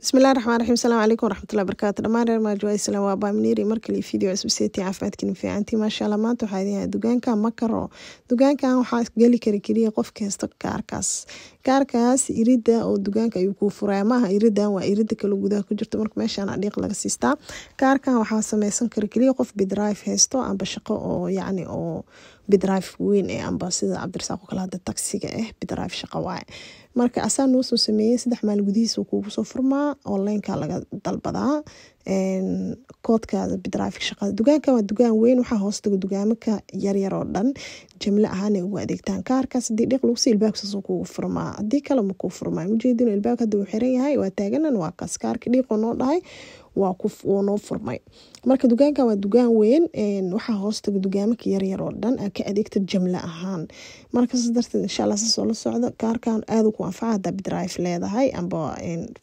bismillahi raxmaan raxiim asalaamu calaykum waraxmatullahi barakaatu dhammaan reer maajuwa islaam waa baaminiri markale video cusub seetii caafimaadkiina fiicantii maasha allah maanta waxaa idin dugaanka makaro dugaankan waxaa geli kara keliya qofka haysta kaarkaas kaarkaas irida oo dugaanka ayuu kuu furaya maaha iridan waa irida kale gudaha ku jirto marka meeshaan adhiiq laga siistaa kaarkan waxaa sameysan kara keliya qof bidrive haysto amba shaqo oo yacni oo bidraif weyn ee ambasida cabdirasaaq oo kale hadda taksiga ah eh, bidraif shaqa waaye marka asaa noo soo sameeyey saddex maalin gudihiisa kuugu soo furmaa onlineka laga dalbadaa koodkaada bidraifka shaqada dugaanka waa dugaan weyn waxaa hoos dugaamaka yaryar oo dhan jimlo ahaan ay ugu adeegtaan kaarkaas hadii dheq lagu si ilbaabkasoo kuugu furmaa hadii kale makuu furmaa ujeedin ilbaabka hadda uu xiran yahay waa taaganan waa kaas kaarka dhiiqoo noo dhahay waa noo furmay marka dugaankan waa dugaan weyn waxaa hoostaga dugaamaka yaryar oo dhan ka adeegta jamle ahaan markas darteed inshaalla saasoo la socdo kaarkan aada ku anfaca hadaa bidrive leedahay amba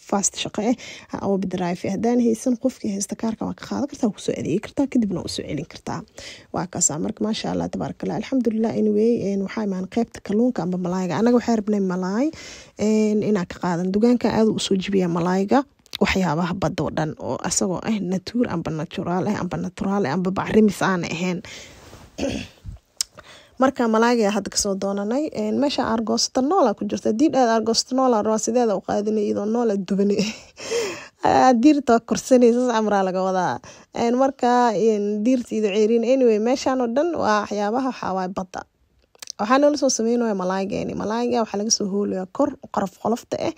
fast shaqo eh ama bidrive eh. haddaan haysan qofkii haysta kaarka waa ka qaadan kartaa kusoo adeegi kartaa kadibna usoo celin kartaa waa kaasa marka maasha allah tabaarak alxamdulilah anyway waxaa imaan qeybta kalluunka amba malaayga anaga waxaa rabnay malaay inaa ka qaadan dugaankan aada usoo jibiya malaayga waxyaabaha badda oo dhan oo asagoo ah natuur amba naturaal ah amba naturaal ah amba bacrimis aana ahayn marka malaagia ah hadda kasoo doonanay meesha argostanola ku jirta diir aad argostanola ah rabaa sideeda u qaadinay iyadoo noola dubani diirta korsanaysa amraa laga wadaa marka diirta ido ceerin anyway meeshaan oo dhan waa waxyaabaha waxaawaay badda waxaa noola soo sameynaya malaaygani malaayga waxaa laga soo hoolaya kor qaraf qolofta ah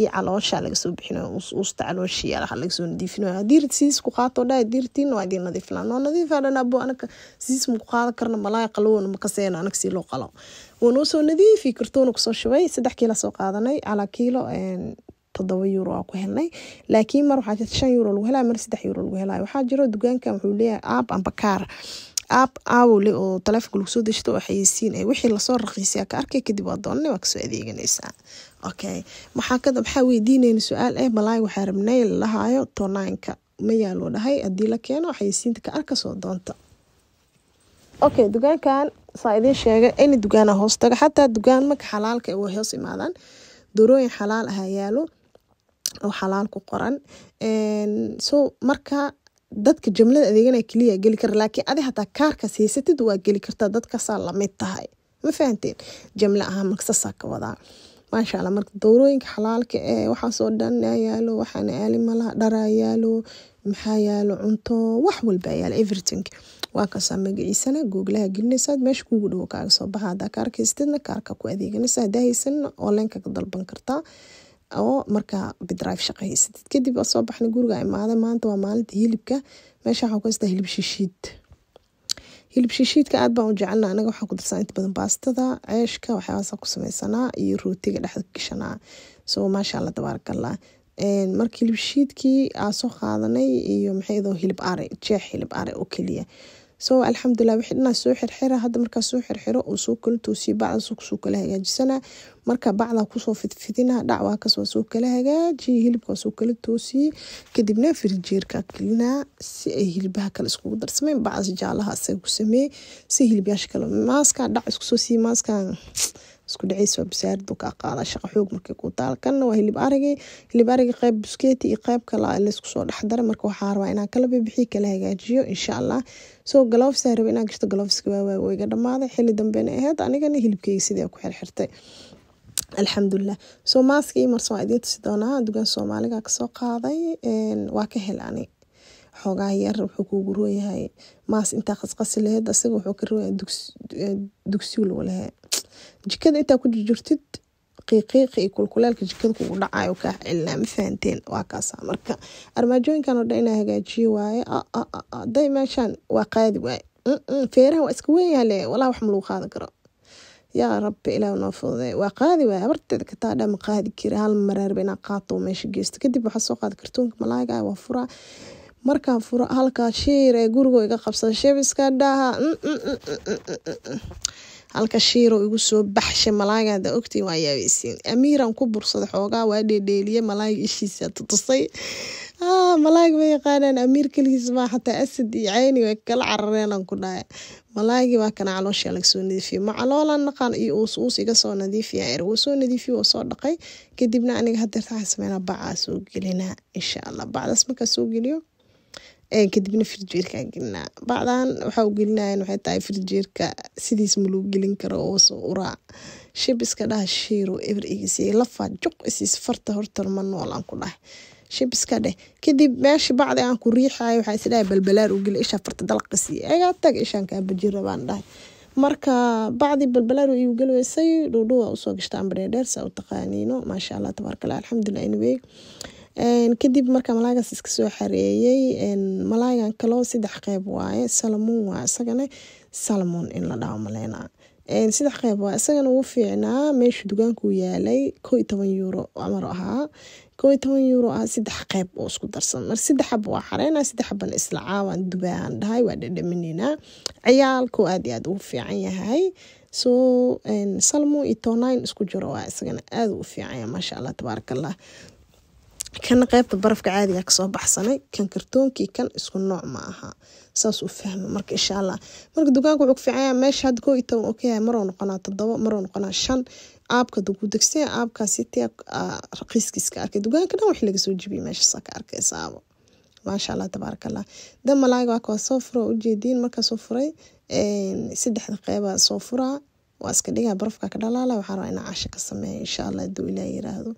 iyo caloosha lagasoo bixinaya usta calooshiya lagasoo nadiifinaya haddii rid siis ku qaato dhaa diirtiin waa idiin nadiiflaan oo nadiifa dhan anaka siis ma ku qaadan karna malaay qalowna makaseena anag sii loo qalo waa soo nadiifi kartoona kusoo shubay saddex kiila soo qaadanay calaa kiilo todoba euro aa ku helnay laakiin mar waxaa shan euro lagu helaya mar saddex euro lagu helaya waxaa jiro dugaankan wuxuu leeyahay aab ambakaar aab aawole oo taleefonka lagu soo dejito oo xayeysiin ee wixii lasoo raqiisaya ka arkay kadib waa doonane waa kasoo adeeganaysaa okay maxaa kada maxaa weydiinayna su-aal eh balaay waxaa rabnay lalahaayo tonaanka mayaa loo dhahay haddii la keeno xayeysiinta ka arkasoo doonta okay dugaankan saa idiin sheegay ini dugaana hoos taga xataa dugaanmaka xalaalka way hoos imaadaan doorooyin xalaal ahaa yaalo oo xalaal ku qoran so marka dadka jamlada adeegana keliya geli kara laakiin adi hataa kaarka haysatid waa geli kartaa dadkaasaa lamid tahay ma fahanteen jamle ahaa magsasa ka wadaa maasha marka dowrooyinka xalaalka ee waxaasoo dhanaa yaalo waxaana aali dharaa yaalo maxaa yaalo cunto wax walbaa yaalo everything waa kasaa magaciisana googlaha gelinaysaad meesha kuugu dhowo kaaga soo baxa hadaa kaarka haystidna kaarka ku adeeganaysa hadaa haysanna onlineka ka dalban kartaa oo markaa bidrive shaqahaysatid kadib soo baxna guriga imaada maanta waa maalinta hilibka meesha waxaa ku haystaa hilib shishiid hilib shishiidka aad baan u jecelnaa anaga waxaa ku darsan inta badan baastada ceeshka waxyaabaasa ku sameysanaa iyo rootiga dhexda gashanaa so maasha alla tabaarakallah marka hilib shishiidkii aa soo qaadanay iyo maxay idoo hilib are jeex hilib are oo keliya so alxamdulilah wixii dhanaa soo xirxira hadda markaa soo xirxiro oo soo kala toosiya bacda kusoo kala hagaajisana marka bacda kusoo fidfidina dhacwaa kasoo soo kala hagaajiye hilibkaa soo kala toosiye kadibna firjeerka kelinaa si ay hilibaha kale iskugu darsameen bacas jaalaha isaga ku sameeye si hilibayaasha kale maaska dhac iskusoo siiye maaskan isku dhaceys waa basaarad buu kaa aqaala shaqa xoog markay kuu taal kanna waa hilib aragay hilib aragay qayb buskeeti iyo qayb kale laysku soo dhexdaray marka waxaa rabaa inaan kala bibixiyo kala hagaajiyo insha allah so galoofsa raba inaan gashto galoofska waawaa waa dhammaaday xilli dambeena ahayd anigana hilibkeyga sidii ku xirxirtay alxamdulilah so maaska iyo marse waa idiin tusi doonaa dugaan soomaaliga kasoo qaaday waa ka hel xoogaa yar wuxuu kuugu roon yahay maas intaa qasqasi laheyd asaga wuxuu ka roon yahay dugsiw lagu lahaa jikada intaa ku jirjirtid qiiqiiqa iyo kulkulaalka jikada kugu dhacayo kaa cilinaa ma fahanteen waa kaasa marka armaajooyinkan oo dhan inaa hagaajiyo waaye day meeshaan waa qaadi waaye feerahan waa iska weynyaale walaa wax ma lagu karo yaa rabbi ilaahu noo fududay waa qaadi waaya habarteeda kataa dhaa ma qaadi kira hal maraarba inaa qaato meesha geysto kadib waxaa soo qaada kartoonka malaaga waa furaa markaa furo halkaa shiir ee gurigo iga qabsada shebiska dhaha halka shiiro igu soo baxsha malaagaada ogtay waa yaabaysiin amiiran ku bursada xoogaa waa dheedheeliye malaaga ishiisa tutusay ah, malaaga ma yaqaanaan amiir keligiis maa xataa asad iyo cayni way kala carareenan ku dhahay malaagi waa kana caloosha lagasoo nadiifiya macaloolan naqan iyo uus uus iga soo nadiifiya er wuu soo nadiifiya waa soo dhaqay kadibna aniga hadeerta waxaan sameynaa bacaa soo gelinaa insha allah bacdaas markaa soo geliyo kadibna firjeerka gelinaa bacdan waxaa u gelinayan waxay tahay firjeerka sidiis ma gelin karo oosoo uraa shib iska dhaha shiiro eber igisee lafaa juq isiis farta hortar ma noolaan ku dhahay shib iska dheh kadib meesha bacdi aan ku riixayo waxaa isdhahay balbalaar u geli ishaa farta dalqisi egaa tag ishaan kaabajirabaan dhahay marka bacdi balbalaaru iyu galweysay dhuudhuwa usoo gashta ambadheedheer saa u taqaaniino maasha allah tabaarakalla alxamdulilah anyway kadib marka malaagaas iska soo xareeyey malaagan kaloo saddex qeyb waaye salmon waa isagana salmon in la dhaho maleynaa saddex qeyb waa isagana uu fiicnaa meeshu dugaanku yaalay ko iyo toban yuuro amar ahaa kow toban euro ah saddex qeyb oo isku darsan mar saddexaba waa xareynaa saddexabana xabana islacaa waan dubaa aan dhahay waa dhadhamineynaa ciyaalkuu aad iyo aada ugu fiican yahay soo salmo iyo tonayn isku jiro waa isagana aad u fiican yahay maasha allah tabaarakallah kan qeybta barafka caadiga kasoo baxsanay kan kartoonkii kan isku nooc ma aha saas u fahma marka insha allah marka dukaanka wuxuu ku fiicanya meesha had koo iyo oo ka yahay noqonaa toddoba maroo noqonaa shan aabka ku degsaya aabkaasi tia raqiiskiiska arkay dukaanka dhan wax laga soo jibiyay meesha saa ka arkaysaabo maasha allah tabaaraka allah dan malaaga waa soo furo ujeediin markaa soo furay saddexda qeyba soo furaa waa iska dhigaa barafka ka dhalaala waxaa rabaa inaa casha ka sameeya insha allah haduu ilaah yiraahdo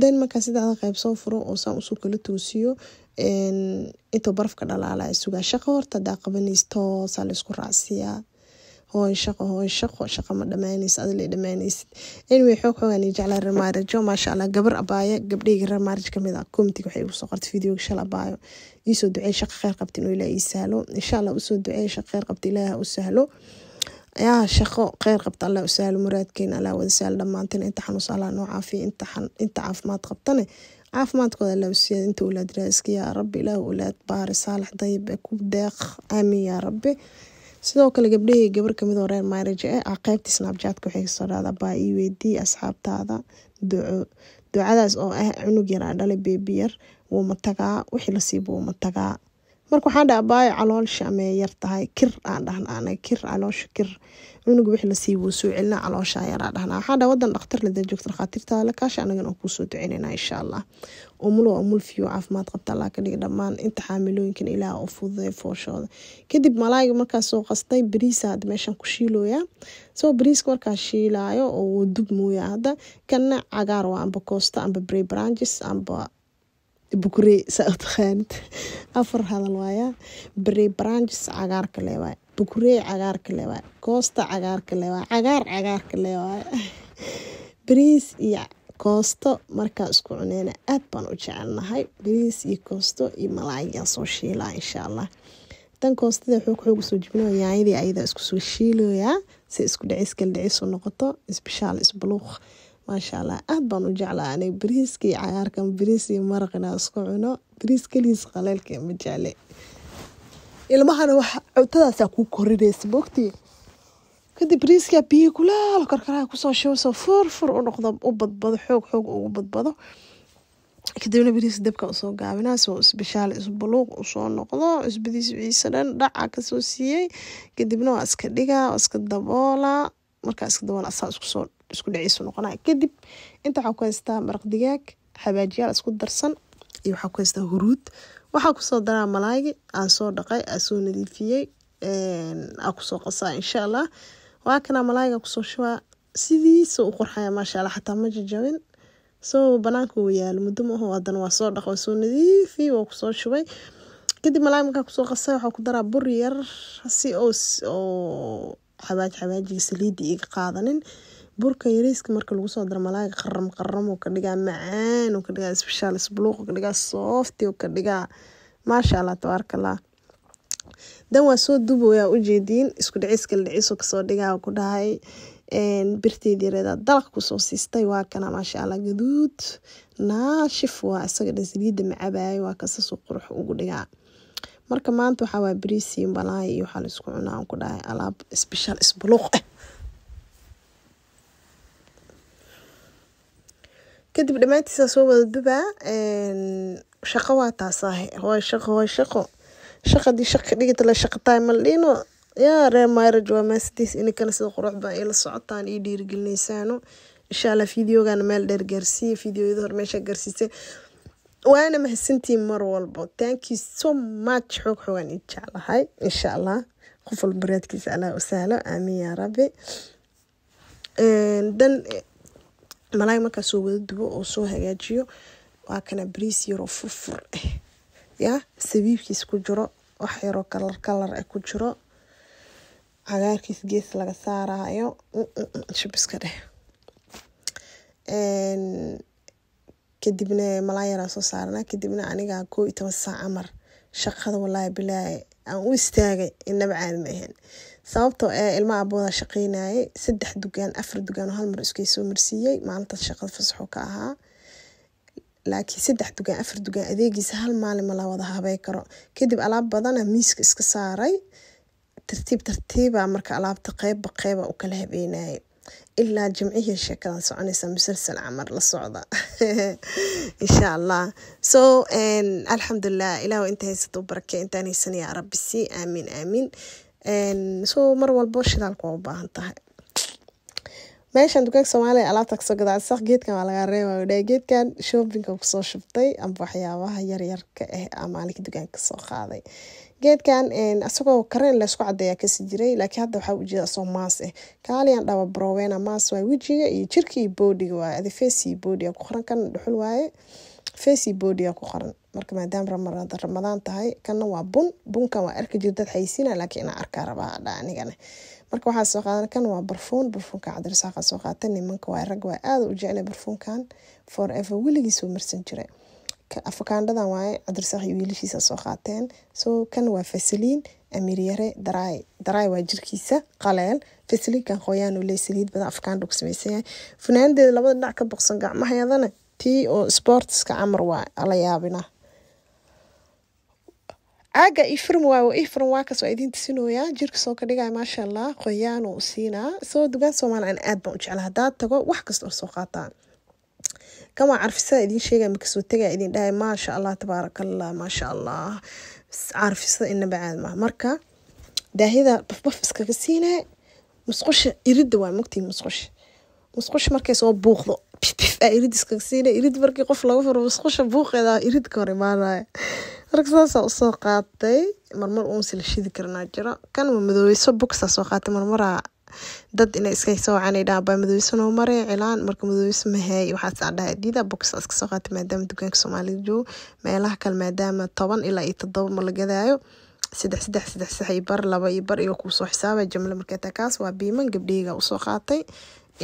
then markaa sidaada qeyb soo furo oo saan usoo kala toosiyo intuu barafka dhalaala sugaa shaqo horta hadaa qabanaysa toosaa laysku raacsiyaa hooy shaqo hooy shaqo shaqa ma dhamaanaysa adila dhamaanaysid anyway xoog xoogaan jeclaa reer maasha allah gabar abaayo gabdhayga reer maaraj kamid ah comitiga waxay igu soo qortay videoga shal abaayo iisoo duceey shaqa kheyr qabta inuu ilaah ii sahlo insha allah usoo duceey shaqa kheyr qabta ilaaha u sahlo yaa shaqo kheyr qabta alla usahl muraadkeena alla wadasaal dhammaantin inta xanuus alla noo caafiya inta caafimaad qabtane caafimaadkooda alla usiiya inta ulaad raaski yaa rabbi ilaah ulaad baari saalax dayib ee ku deeq aamin yaa rabbi sidoo kale gabdhahii gabar kamid oo ah reer maarij eh ah qeybtii snabjaadka waxay kasoo dhahdaa baa ii weydiiye asxaabtaada duco ducadaas oo ah cunug yaraa ah, dhalay beebi yar wuu matagaa wixii lasiiba wuu matagaa marka waxaan dhaha abaayo caloosha amay yartahay kir aan dhahnaa kir caloosha kir cunuga wixii lasii wuu soo celinaa caloosha yaraa dhahnaa waxaan dhaha wadan dhaktar ladan joogta dhakhaatiirta la kaasha anagan oo kuusoo duceynayna insha allah umul waa caafimaad qabta allah ka dhiga dhammaan inta xaamilooyinkan ilaah oo fududay fooshooda kadib malaayiga markaas qastay bariisa hadda meeshan ku shiilooya soo bariiska markaa shiilaayo oo wuu dub mooya hadda kana cagaar waa amba koosta amba brey branches amba bugrey saa u afar hadal waaya barey branches cagaarka le waay bugrey cagaarka le waay koosta cagaarka le waay cagaar cagaarka le waay bariis iyo koosto markaa isku cuneyna aad baan u jecelnahay briis iyo koosto iyo malaayyaa soo shiilaa insha allah dan koostada wuxuu kaxoogu soo jibinaya yaayadii ayadaa isku soo shiilayaa si isku dhicis kala dhicis u noqoto isbishaal isbuluuq maasha allah aad baan u jeclaa anay bariiskii cagaarkan bariiskii maraqinaa isku cuno bariis keliis qaleelka ma jecle ilmahana wax cuntadaasaa kuu korinaysa mogtii kadib bariiskaa biyi kulaalo karkaraha kusoo shibaysoo furfur u noqdo u badbado xoog xoog ugu badbado kadibna bariis dabka usoo gaabinaasoo isbishaal isbuluuq usoo noqdo cusbadiis ciise dhan dhaca kasoo siiyey kadibna waa iska dhigaa waa iska daboola markaa iska daboola asaa isku soo isku dhiciisu noqonaya kadib inta waxaa ku haystaa maraq digaag habaajiyaal isku darsan iyo waxaa ku haystaa huruud waxaa kusoo daraa malaaygi aan soo dhaqay aan soo nadiifiyey aa kusoo qasaa insha allah waa kana malaayga kusoo shubaa sidiisa u qurxaya maasha allah xataa ma jajabin soo banaanka uu yaal muddo maaho haddana waa soo dhaqo soo nadiifiyey waa kusoo shubay kadib malaayga markaa kusoo qasay waxaa ku daraa bur yar si oo xabaaji xabaajiga saliidda iga qaadanin burka yariiska marka lagu soo dara malaaga qaram qaram uu ka dhigaa macaan uu ka dhigaa isbishaal isbuluuq uu ka dhigaa soofti uu ka dhigaa maasha allah tabaarakallah dan waa soo duboyaa ujeediin isku dhiciska la kasoo dhigaa ku dhahay birteed yareeda dalaq kusoo siistay waa kana maasha allah gaduud naashif waa isaga dhasaliida macabaayo waa kasasuu qurux ugu dhigaa marka maanta waxaa waa bariisiin balaayo iyo waxaa la cunaa ku dhahay alaab isbishaal isbuluuq ah kadib dhammaantiisa soo wadaduba shaqo waa taasaahe hoy shaqo hoy shaqo shaqadii shaqa dhigita la shaqataay maldhino yaa reer maaraj waa maasidiis ininkana sida qurux ay la socotaan io dhiirigelinaysaano insha allah fideogaana meel dheer gaarsiiya fideoyada hor meesha gaarsiisa waana mahadsantiin mar walbo thank you so much xoog xoogaan i jeclahay insha allah qof walba raadkiisa allah u aamin yaa rabbi dan malaag markaa soo wada dubo oo soo hagaajiyo waa kana briis yaroo furfur ah yaa sabiibkiis ku jiro wax yaroo kalar kalar ah ku jiro cagaarkiis gees laga saarayo shabiska dheh kadibna malaa yaraa soo saarana kadibna anigaa koo iyo toban saac amar shaqada walaahi bilaahi aan u istaagay inaba caadi ahayn sababtoo ee ah, ilma abooda shaqeynayay saddex dugaan afar dugaan oo halmar mar iskay soo marsiiyey maalintaas shaqada fasaxo ka ahaa laakiin saddex dugaan afar dugaan adeegiisa hal maalin la wada habey karo kadib alaab badana miiska iska saaray tartiib tartiiba marka alaabta qeybba qeyba u kala habeenayay ilaa jimcihii sheekadan soconaysa musalsal camar la socda insha allah so alxamdulilah ilaah inta haysato u barake intaan haysanaya rabbi si aamin aamin so mar walbo shidaalka waa u baahan tahay meeshan dukaanka soomaaliya alaabta kasoo gadaacisa geedkan waa lagaa reebayo dhe geedkan shoopinga kusoo shubtay amba waxyaabaha yaryarka ah eh amaalika dukaanka kasoo qaaday geedkan isagoo kareen laysku cadeeyaa kasi jiray laakiin hadda waxaa ujeeda asoo maas ah kaaliyan dhaba browena maas waay wejiga iyo jirka iyo boodhiga waaye adi face iyo boodhiga ku qoran kana dhuxul waaye face iyo boodhiga ku qoran marka maadaama ramadaan tahay kana waa bun bunkan waa arki jir dad xaysiina laakiin inaa arkaa rabaa hadha anigana marka waxaa soo qaadan kan waa barfuun barfuunka cabdirasaaqaa soo qaata nimanka waa rag waa aada u jeclay barfuunkan for ever weligiis marsan jiray afakaandhadan waaye cabdirasaaq iyo wiilashiisa soo qaateen so kan waa fasaliin amiryare daraay daraay waa jirkiisa qaleel fasaliinkan qoyaan uu saliid badan afkaandha ku samaysanyahay funaanadeeda labada dhinac ka boqsan gacmaheedana tii oo sportska camar waa la yaabina caaga ifirm waawo ifirm waa kasoo idin tusinooyaa jirka soo kadhigaya maasha allah qoyaan uu siinaa soo dugaan soomaalian aad baan u jecla haddaad tago wax kasta oo soo qaataa kamaa carfisada idin sheegaya markasoo tagaa idin dhahay maasha allah tabaarakallah maasha allah carfisada inaba aad marka daahida bafbaf iskaga siinaya musqusha iridda waa mogtii musqusha musqusha markay soo buuqdo bifbif aa irid iskaga siinaya irid markii qof laga furo musqusha buuqeeda irid ka hor imaanaya marka usoo qaatay marmar uunse shidi karanaa jiro kan waa madooyso bogsaa soo qaatay marmaraa dad inay iska soo wacaan dhaa baa madooyso noo mare cilaan marka madooyso mahaay waxaas adhaha diida bogsaa iska soo qaatay maadaama dukaanka soomaalida joogo meelaha kale maadaama toban ilaa iyo toddoba ma la gadaayo saddex saddex saddex sax iyo bar laba iyo bar iyo kuusoo xisaabaya jamle markeeta kaas waa biiman gabdheyga usoo qaatay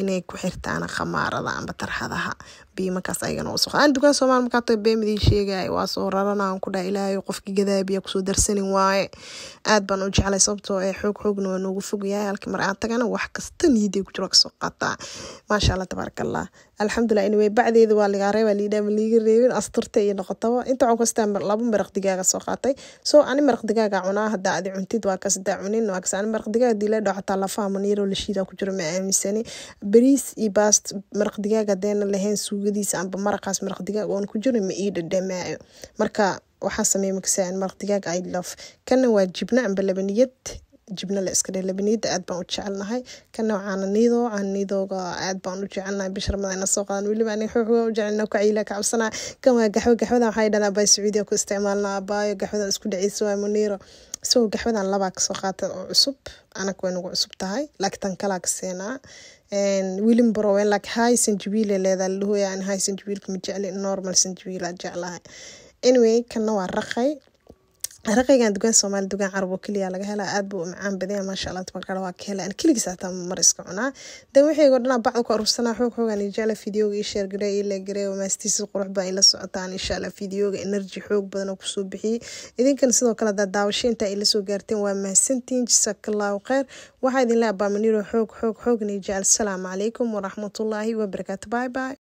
inay ku xirtaan khamaarada amba tarxadaha biyo markaas ayagana waa soo aan dukaan soomaal markaa been idiin sheegay waa soo rarana aan ku dhaha ilaahay qofkii gadaa kusoo darsanin waaye aad baan u jeclay sababtoo ee ah xoog xoogna waa noogu fog yahay halkii mar aan tagana wax kasta niyaday ku jiro kasoo qaataa maasha allah tabaarak allah alxamdulilah anyway bacdeeda waa lagaa reeba liidhaa ma liiga reebin asturta iyo noqotaba inta waxaan kastaa laba maraq digaaga soo qaatay soo ani maraq digaaga cunaa haddaa adi cuntid waa kasadaa cunin waa kasi ani maraq digaaga diila dhaw xataa lafaha maneero la shiidaa ku jiro ma aaminsani bariis iyo baast maraq digaaga hadeena lahayn suuga suugadiisa amba maraqaas maraq digaag oon ku jiro ma ii dhadhamaayo marka waxaa sameeye magsaan maraq digaag i love kana waa jibna amba labaniyad jibna la iska dhe labaniyada aad baan u jecelnahay kana caananiidoo caananiidooga ah, aad baan u jecelnahay bisha ramadaan soo qaadan weliba aniga xooxooga u jecelna kaciila ka cabsanaa kan waa gaxwo waxaa dhana baay sacuudiya ku isticmaalnaa baayo gaxwadan isku dhaceysa waa muniiro isagoo gaxwadan labaa kasoo qaata oo cusub anak way cusub tahay laakiin kalaa ka seenaa wilinborowen like high sanjabiila leedaa lalahoya an high sanjabiilka ma jecli normal sanjabiila jeclahay anyway kana waa raqay raqigan dugaan soomaali dugaan carab oo keliya laga helaa aad buu macaan badaya maasha allah waa ka helaan keligiis hataa mar iska cunaa dan waxaygo dhanaa bacdu ku aruursanaa xoog xoogan inshaalla fideoga ii sheer garee ii leegaree maastiisa qurux baa ila socotaan inshaalla fideoga energy xoog badan oo kusoo bixiyey idinkana sidoo kale hadaa daawasho intaa ila soo gaarteen waa mahadsantiin jasaakallaahu kheyr waxaa idinle abaamaniro xoog xoog xoog nijaal salaamu calaykum waraxmatullaahi wabarakaatu bye bye